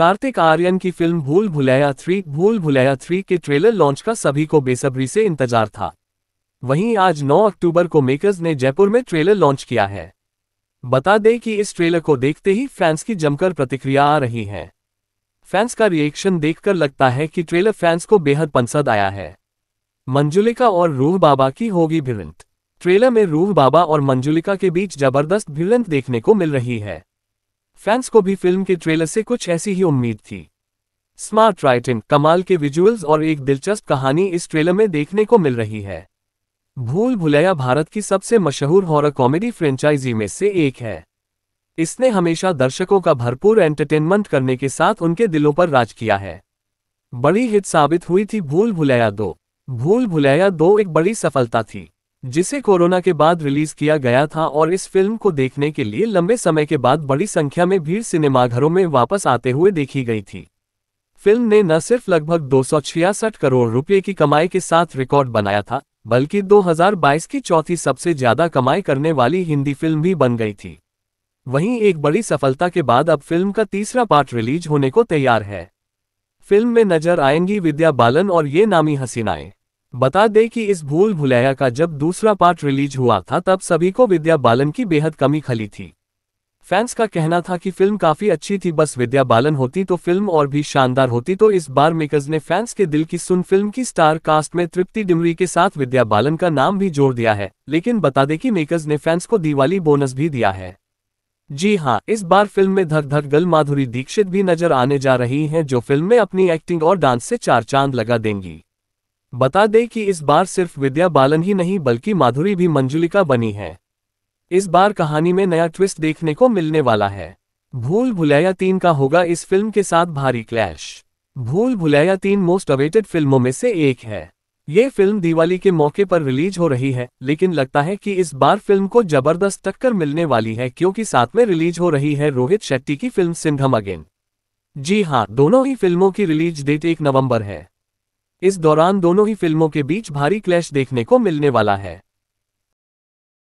कार्तिक आर्यन की फिल्म भूल Bhulaiyaa three Bhool Bhulaiyaa three के ट्रेलर लॉन्च का सभी को बेसब्री से इंतजार था वहीं आज 9 अक्टूबर को मेकर्स ने जयपुर में ट्रेलर लॉन्च किया है बता दें कि इस ट्रेलर को देखते ही फैंस की जमकर प्रतिक्रिया आ रही है फैंस का रिएक्शन देखकर लगता है कि ट्रेलर फैंस को बेहद पंसद आया है मंजुलिका और रूह बाबा की होगी भिलंत ट्रेलर में रूह बाबा और मंजुलिका के बीच जबरदस्त भिलंत देखने को मिल रही है फैंस को भी फिल्म के ट्रेलर से कुछ ऐसी ही उम्मीद थी स्मार्ट राइटिंग कमाल के विजुअल्स और एक दिलचस्प कहानी इस ट्रेलर में देखने को मिल रही है भूल भुलैया भारत की सबसे मशहूर हॉरर कॉमेडी फ्रेंचाइजी में से एक है इसने हमेशा दर्शकों का भरपूर एंटरटेनमेंट करने के साथ उनके दिलों पर राज किया है बड़ी हिट साबित हुई थी भूल भुलैया दो भूल भुलैया दो एक बड़ी सफलता थी जिसे कोरोना के बाद रिलीज किया गया था और इस फिल्म को देखने के लिए लंबे समय के बाद बड़ी संख्या में भीड़ सिनेमाघरों में वापस आते हुए देखी गई थी फिल्म ने न सिर्फ लगभग दो करोड़ रुपये की कमाई के साथ रिकॉर्ड बनाया था बल्कि 2022 की चौथी सबसे ज्यादा कमाई करने वाली हिंदी फिल्म भी बन गई थी वहीं एक बड़ी सफलता के बाद अब फिल्म का तीसरा पार्ट रिलीज होने को तैयार है फिल्म में नजर आएंगी विद्या बालन और ये नामी हसीनाएं बता दें कि इस भूल भुलैया का जब दूसरा पार्ट रिलीज हुआ था तब सभी को विद्या बालन की बेहद कमी खली थी फैंस का कहना था कि फिल्म काफी अच्छी थी बस विद्या बालन होती तो फिल्म और भी शानदार होती तो इस बार मेकर्स ने फैंस के दिल की सुन फिल्म की स्टार कास्ट में तृप्ति डिमरी के साथ विद्या बालन का नाम भी जोड़ दिया है लेकिन बता दें कि मेकर्स ने फैंस को दिवाली बोनस भी दिया है जी हाँ इस बार फिल्म में धक धक गल माधुरी दीक्षित भी नजर आने जा रही हैं जो फिल्म में अपनी एक्टिंग और डांस से चार चांद लगा देंगी बता दें कि इस बार सिर्फ विद्या बालन ही नहीं बल्कि माधुरी भी मंजुलिका बनी है इस बार कहानी में नया ट्विस्ट देखने को मिलने वाला है भूल भुलैया तीन का होगा इस फिल्म के साथ भारी क्लैश भूल भुलैया तीन मोस्ट अवेटेड फिल्मों में से एक है ये फिल्म दिवाली के मौके पर रिलीज हो रही है लेकिन लगता है कि इस बार फिल्म को जबरदस्त टक्कर मिलने वाली है क्योंकि साथ में रिलीज हो रही है रोहित शेट्टी की फिल्म सिंघम अगेन जी हाँ दोनों ही फिल्मों की रिलीज डेट एक नवंबर है इस दौरान दोनों ही फिल्मों के बीच भारी क्लैश देखने को मिलने वाला है